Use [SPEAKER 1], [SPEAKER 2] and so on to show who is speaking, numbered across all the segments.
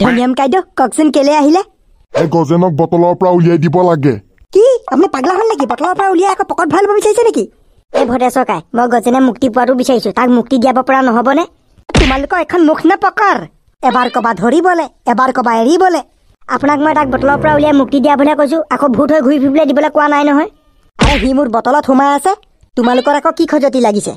[SPEAKER 1] ধনিয়াম কাইদেউ কওকচোন কেলে আহিলে এই গজেনক বটলৰ পৰা উলিয়াই দিব লাগে কি আপুনি পাগলা হ'ল নেকি বটলৰ পৰা উলিয়াই আকৌ পকট ভৰাব বিচাৰিছে
[SPEAKER 2] নেকি এই ভদেশ্বৰ কাই মই গজেনে মুক্তি পোৱাটো বিচাৰিছো তাক মুক্তি দিয়াব পৰা নহবনে তোমালোকৰ এখন মুখ নে পকাৰ এবাৰ কবা ধৰিবলে এবাৰ কবা এৰিবলে আপোনাক মই তাক বটলৰ পৰা উলিয়াই মুক্তি দিয়া বুলি কৈছো আকৌ ভূত হৈ ঘূৰি ফুৰিবলৈ দিবলৈ কোৱা নাই নহয় আৰু সি মোৰ বটলত সোমাই আছে তোমালোকৰ আকৌ কি খজতি লাগিছে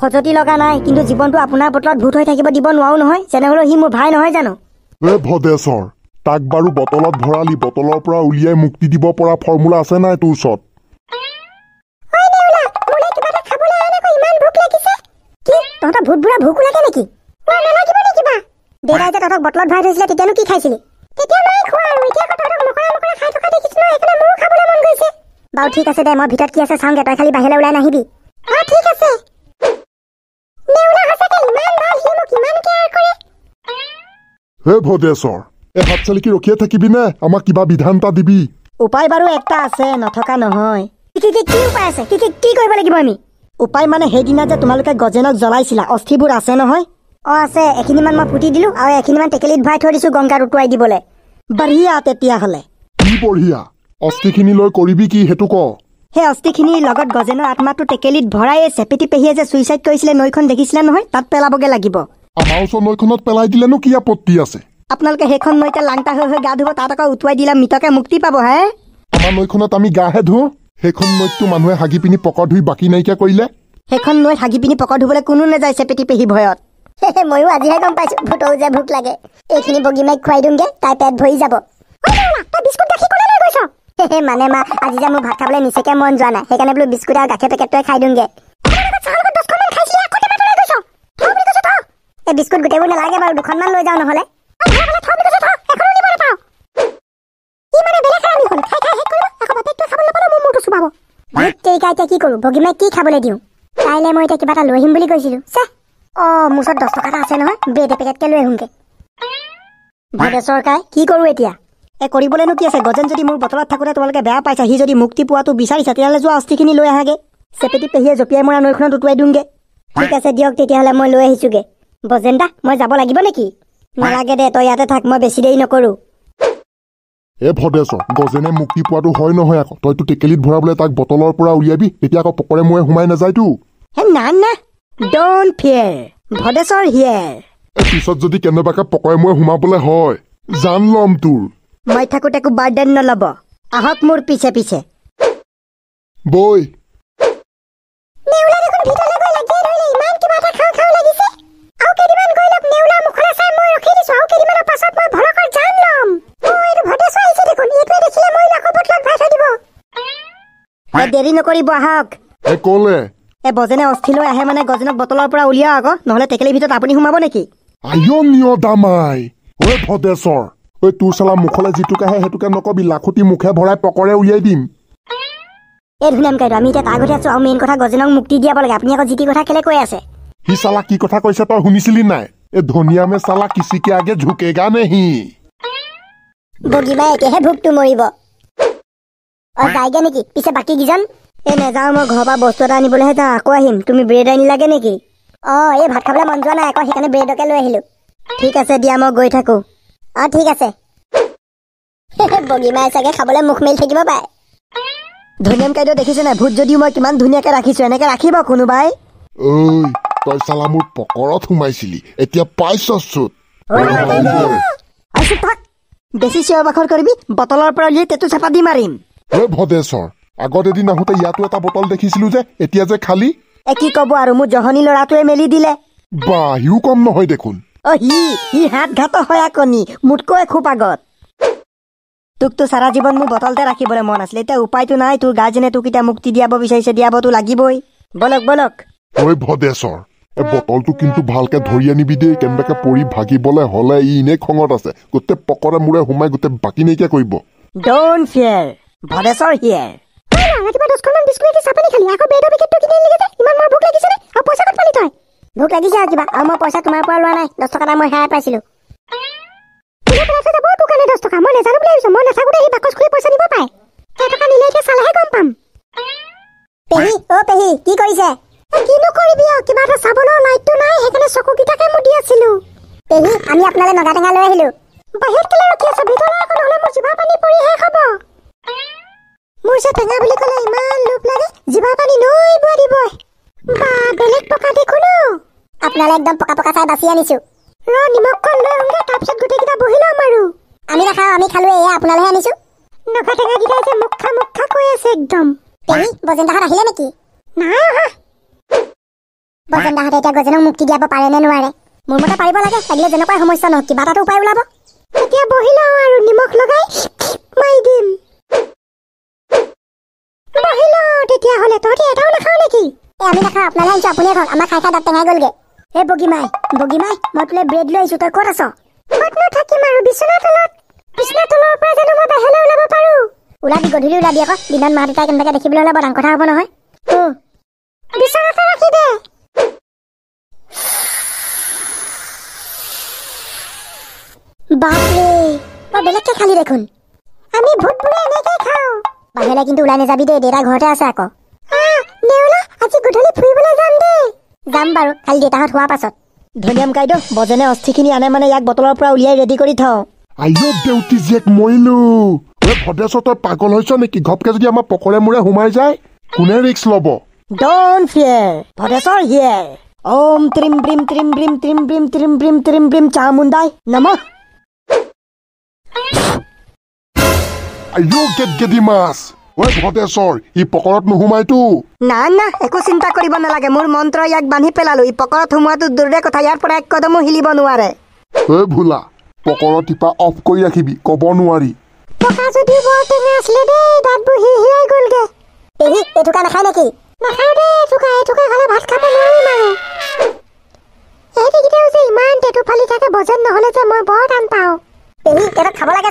[SPEAKER 2] খজতি লগা নাই কিন্তু জীৱনটো আপোনাৰ বটলত ভূত হৈ থাকিব দিব নোৱাৰো নহয় যেনে হলেও সি মোৰ ভাই নহয় জানো
[SPEAKER 1] ৰে ভদেশ্বৰ তাক বাৰু বটলত ভৰালি বটলৰ পৰা উলিয়াই মুক্তি দিব পৰা ফৰ্মুলা আছে নাই তোৰ ওচৰত
[SPEAKER 2] মই ভিতৰত কি আছে চাওঁগে তই বাহিৰলৈ ওলাই নাহিবি
[SPEAKER 1] হে ভদেশ্বৰ এ ভাত চালিকি ৰখিয়ে থাকিবি নে আমাক কিবা বিধান এটা দিবি
[SPEAKER 2] উপায় বাৰু এটা আছে নথকা নহয় উপায় মানে সেইদিনা যে তোমালোকে গজেনক জ্বলাইছিলা অস্থিবোৰ আছে নহয় অ আছে এখিনিমান মই পুতি দিলো আৰু এখিনিমান টেকেলিত ভৰাই থৈ দিছো গংগাত উটুৱাই দিবলৈ বঢ়িয়া তেতিয়াহলে
[SPEAKER 1] কি বঢ়িয়া অস্থিখিনি লৈ কৰিবি কি সেইটো ক
[SPEAKER 2] সেই অস্থিখিনিৰ লগত গজেনৰ আত্মাটো টেকেলিত ভৰাইয়ে চেপেটি পেহীয়ে যে ছুইচাইড কৰিছিলে নৈখন দেখিছিলা নহয় তাত পেলাবগে লাগিব আমাৰ
[SPEAKER 1] ওচৰ নৈখনত পেলাই দিলেনো কি আপত্তি আছে
[SPEAKER 2] আপোনালোকে সেইখন নৈতে লাংতা হৈ হৈ গা ধুব তাত আকৌ উটুৱাই দিলে মৃতকে মুক্তি পাব হে
[SPEAKER 1] আমাৰ নৈখনত আমি গাহে ধু সেইখন নৈতটো মানুহে হাগি পিনি পকৰ ধুই বাকী নাইকিয়া কৰিলে
[SPEAKER 2] সেইখন নৈত হাগি পিনি পকৰ ধুবলৈ কোনো নাযায় চেপেটি পেহী ভয়ত ময়ো আজিহে গম পাইছো ভুতৰো যে ভোক লাগে এইখিনি বগীমাইক খুৱাই দিওঁগে তাই পেট ভৰি যাব মানে মা আজি যে মোৰ ভাত খাবলৈ নিচেকে মন যোৱা নাই সেইকাৰণে বোলো বিস্কুট আৰু গাখীৰ পেকেটটোৱে খাই দিওঁগে এই বিস্কুট গোটেইবোৰ নালাগে বাৰু দুখনমান লৈ যাওঁ নহ'লে মই লৈ আহিম বুলি কৈছিলোঁ অ মোৰ ওচৰত দহ টকা আছে নহয় ব্ৰেড এপেকেটকৈ লৈ আহোঁগৈ ভাগে চৰকাৰ কি কৰোঁ এতিয়া এই কৰিবলৈনো কি আছে গজেন যদি মোৰ বটলত থাকোঁতে তোমালোকে বেয়া পাইছা সি যদি মুক্তি পোৱাটো বিচাৰিছা তেতিয়াহ'লে যোৱা অস্থিখিনি লৈ আহাগৈ চেপেটি পেহীয়ে জঁপিয়াই মৰা নৈখনত উটুৱাই দিওঁগৈ ঠিক আছে দিয়ক তেতিয়াহ'লে মই লৈ আহিছোগৈ বজেন মই যাব লাগিব নেকি নালাগে দে তই ইয়াতে থাক মই বেছি দেৰি নকৰো
[SPEAKER 1] এ ভদেশ গজেনে মুক্তি পোৱাটো হয় নহয় আকৌ তইতো টেকেলিত ভৰাবলৈ তাক বটলৰ পৰা উলিয়াবি তেতিয়া আকৌ পকৰে মূৰে সোমাই নাযায়তো
[SPEAKER 2] হে না না ডণ্ট ফিয়েৰ ভদেশৰ হিয়েৰ
[SPEAKER 1] পিছত যদি কেনেবাকে পকৰে মই সোমাবলৈ হয় জান ল'ম তোৰ মই থাকোঁতে একো বাৰ্ডেন নল'ব আহক মোৰ পিছে পিছে বৈ দেৰি
[SPEAKER 2] নকৰিব আহক এ কলে এ বজেনে অস্থি লৈ আহে মানে গজেনক বটলৰ পৰা উলিয়াও আকৌ নহলে টেকেলিৰ ভিতৰত আপুনি সোমাব নেকি
[SPEAKER 1] আইঅ নিঅ দামাই ঐ ভদেশ্বৰ ঐ তোৰ চালা মুখলৈ যিটোকে আহে নকবি লাখুটি মুখে ভৰাই পকৰে উলিয়াই দিম
[SPEAKER 2] এই ধুনীয়াম কাইটো আমি এতিয়া তাৰ আছো আৰু মেইন কথা গজেনক মুক্তি দিয়াব লাগে আপুনি আকৌ যি কি কথা কেলে কৈ আছে
[SPEAKER 1] সি চালা কি কথা কৈছে তই শুনিছিলি নাই এই ধুনীয়ামে চালা কিচিকে আগে ঝুকেগা নেহি বগীবা একেহে
[SPEAKER 2] ভোকটো মৰিব যায়গে নেকি পিছে বাকী কিজন এই নেযাওঁ মই ঘৰৰ পৰা বস্তু এটা আনিবলৈহে যাওঁ আকৌ আহিম তুমি ব্ৰেড আনিলাগে নেকি অঁ এই ভাত খাবলৈ মন যোৱা নাই আকৌ সেইকাৰণে ব্ৰেডকে লৈ আহিলোঁ ঠিক আছে দিয়া মই গৈ থাকোঁ অঁ ঠিক আছে বগীমাই চাগে খাবলৈ মুখ মেলি থাকিব পাৰে ধুনীয়াম কাইদেউ দেখিছে নাই ভূত যদিও মই কিমান ধুনীয়াকৈ ৰাখিছোঁ এনেকৈ ৰাখিব কোনোবাই
[SPEAKER 1] বেছি চিঞৰ বাখৰ কৰিবি বটলৰ পৰা উলিয়াই তেতো চেপা দি মাৰিম হে ভদেশ্বৰ আগত এদিন আহোঁতে ইয়াতো এটা বটল দেখিছিলো যে এতিয়া যে খালী কি কব আৰু মোৰ জহনী লৰাটোৱে মেলি দিলে বা কম নহয় দেখোন
[SPEAKER 2] তোকতো সাৰা জীবন মোক বটলতে ৰাখিবলৈ মন আছিল এতিয়া উপায়তো নাই তোৰ গাৰ্জেনে তোক এতিয়া মুক্তি দিয়াব বিচাৰিছে দিয়াবতো লাগিবই
[SPEAKER 1] বলক বলক ঐ ভদেশ্বৰ বটলটো কিন্তু ভালকে ধৰি আনিবি দেই কেনেবাকে পৰি ভাগিবলৈ হলে ই এনেই খঙত আছে গোটেই পকৰে মূৰে সোমাই গোটেই বাকী নাইকিয়া কৰিব
[SPEAKER 2] ভদেশ্বৰ হিয়েৰ নগা টেঙা লৈ আহিলো বাহিৰত যিবা পানী লৈ বোৱা দিব বা বেলেগ পকা দেখোনো আপোনালৈ একদম পকা পকা চাই বাচি আনিছো ৰ নিমখখন লৈ আহোগে তাৰপিছত গোটেইকেইটা বহি ল'ম আৰু আমি নাখাওঁ আমি খালোঁ এয়া আপোনালৈহে আনিছো নখা টেঙাকেইটাই যে মুখা মুখা কৈ আছে একদম পেহী বজেন্দাহঁত আহিলে নেকি নাই অহা এতিয়া গজেনক মুক্তি দিয়াব পাৰে নে নোৱাৰে মোৰ মতে পাৰিব লাগে লাগিলে যেনেকুৱাই সমস্যা নহওক কিবা এটাতো উপায় ওলাব এতিয়া বহি লওঁ আৰু নিমখ লগাই মাৰি দিম তাহলে তহতি এটাও নাখাও নেকি এ আমি নাখাও আপনালে আনছো আপুনি এখন আমাৰ খাই খাই তাত টেঙাই গলগে এ বগীমাই বগীমাই মই তোলে ব্ৰেড লৈ আহিছো তই ক'ত আছ মই নাথাকিম আৰু বিচনা তলত বিচনা তলৰ পৰা জানো মই বাহিৰলে ওলাব পাৰো ওলাবি গধূলি ওলাবি আকৌ দিনত মা দেউতাই কেনেবাকে দেখিবলৈ ওলাব ডাঙৰ কথা হ'ব নহয় ৰাখি দে বাপৰে মই বেলেগকে খালি দেখোন আমি ভূত বুলি এনেকে খাওঁ বাহিৰলে কিন্তু ওলাই নাযাবি দেই দেউতা ঘৰতে আছে আকৌ যাম বাৰু কালি দেউতাহঁত হোৱাৰ পাছত ধনিয়াম কাইদ বজেনে অস্থিখিনি আনে মানে ইয়াক বটলৰ পৰা উলিয়াই ৰেডি কৰি থওঁ
[SPEAKER 1] আইঅ দেউতি জীয়েক মৰিলো এই ভদেশ পাগল হৈছ নেকি ঘপকে যদি আমাৰ পকৰে মূৰে সোমাই যায় কোনে ৰিক্স ল'ব
[SPEAKER 2] ডন ফিয়েৰ ভদেশৰ হিয়েৰ ওম ত্ৰিম ব্ৰিম ত্ৰিম ব্ৰিম ত্ৰিম ব্ৰিম ত্ৰিম ব্ৰিম ত্ৰিম ব্ৰিম চামুণ্ডাই নম আইঅ
[SPEAKER 1] গেট গেদি মাছ ঐ ভৱেশ্বৰ ই পকৰত নোসোমাইতো
[SPEAKER 2] না না একো চিন্তা কৰিব নালাগে মোৰ মন্ত্ৰ ইয়াক বান্ধি পেলালো ই পকৰত সোমোৱাটো দূৰৰে কথা ইয়াৰ পৰা এক কদমো হিলিব নোৱাৰে
[SPEAKER 1] ঐ ভোলা পকৰত টিপা অফ কৰি ৰাখিবি কব নোৱাৰি
[SPEAKER 2] পকা যদি বৰ টেঙা আছিলে দেই দাঁত বহি হিয়াই গলগে এহি এটুকা নাখায় নেকি নাখাওঁ দে এটুকা এটুকা হ'লে ভাত খাব নোৱাৰি মানে এই দেখিটাও যে ইমান টেটু ফালি থাকে বজন নহ'লে যে মই বৰ টান পাওঁ এহি এটা খাব লাগে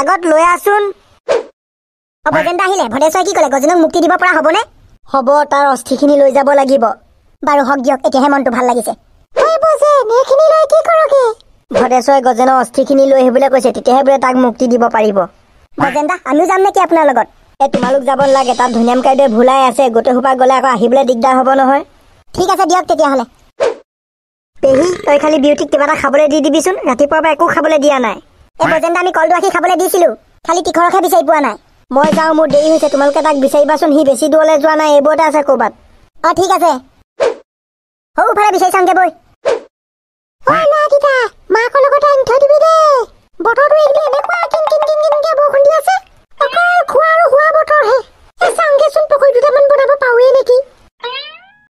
[SPEAKER 2] আগত লৈ আছোন ভগেন্দ্ৰ আহিলে ভদেশ্বৰে কি কলে গজনক মুক্তি দিব পৰা হবনে হব তাৰ অস্থিখিনি লৈ যাব লাগিব বাৰু হওক দিয়ক এতিয়াহে মনটো ভাল লাগিছে ভদেশ্বৰে গজেনৰ অস্থিখিনি লৈ আহিবলৈ কৈছে তেতিয়াহে বোলে তাক মুক্তি দিব পাৰিব ভগেন্দ্ৰা আমিও যাম নেকি আপোনাৰ লগত এই তোমালোক যাব নালাগে তাত ধুনীয়াম কাইদৰে ভোলাই আছে গোটেই সোপা গ'লে আকৌ আহিবলৈ দিগদাৰ হব নহয় ঠিক আছে দিয়ক তেতিয়াহ'লে পেহী তই খালি বিউটিক কিবা এটা খাবলৈ দি দিবিচোন ৰাতিপুৱাৰ পৰা একো খাবলৈ দিয়া নাই অপ্ৰজেণ্টা আমি কলটো আখি খাবলৈ দিছিলোঁ খালি টিখৰকহে বিচাৰি পোৱা নাই মই যাওঁ মোৰ দেৰি হৈছে তোমালোকে তাক বিচাৰিবাচোন সি বেছি দূৰলৈ যোৱা নাই এইবোৰতে আছে ক'ৰবাত অ ঠিক আছে সৰু ফালে বিচাৰি চাওঁগে বৈ বৰষুণ দি আছে অকল খোৱা আৰু হোৱা বতৰহে চাওঁগেচোন পকৰী দুটামান বনাব পাৰোৱেই নেকি